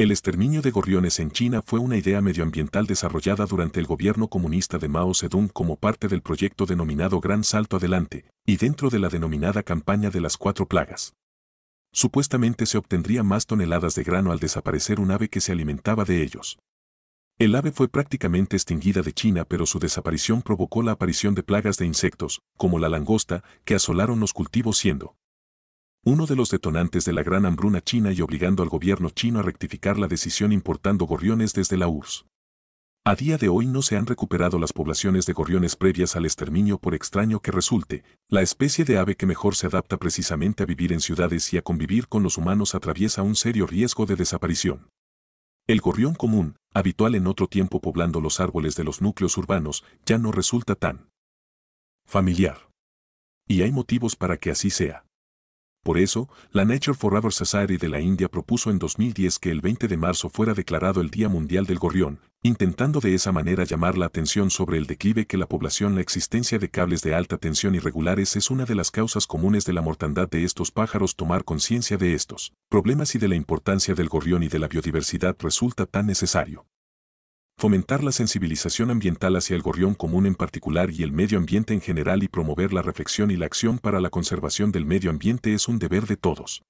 El exterminio de gorriones en China fue una idea medioambiental desarrollada durante el gobierno comunista de Mao Zedong como parte del proyecto denominado Gran Salto Adelante, y dentro de la denominada campaña de las cuatro plagas. Supuestamente se obtendría más toneladas de grano al desaparecer un ave que se alimentaba de ellos. El ave fue prácticamente extinguida de China pero su desaparición provocó la aparición de plagas de insectos, como la langosta, que asolaron los cultivos siendo uno de los detonantes de la gran hambruna china y obligando al gobierno chino a rectificar la decisión importando gorriones desde la URSS. A día de hoy no se han recuperado las poblaciones de gorriones previas al exterminio por extraño que resulte, la especie de ave que mejor se adapta precisamente a vivir en ciudades y a convivir con los humanos atraviesa un serio riesgo de desaparición. El gorrión común, habitual en otro tiempo poblando los árboles de los núcleos urbanos, ya no resulta tan familiar. Y hay motivos para que así sea. Por eso, la Nature Forever Society de la India propuso en 2010 que el 20 de marzo fuera declarado el Día Mundial del Gorrión, intentando de esa manera llamar la atención sobre el declive que la población la existencia de cables de alta tensión irregulares es una de las causas comunes de la mortandad de estos pájaros tomar conciencia de estos problemas y de la importancia del gorrión y de la biodiversidad resulta tan necesario fomentar la sensibilización ambiental hacia el gorrión común en particular y el medio ambiente en general y promover la reflexión y la acción para la conservación del medio ambiente es un deber de todos.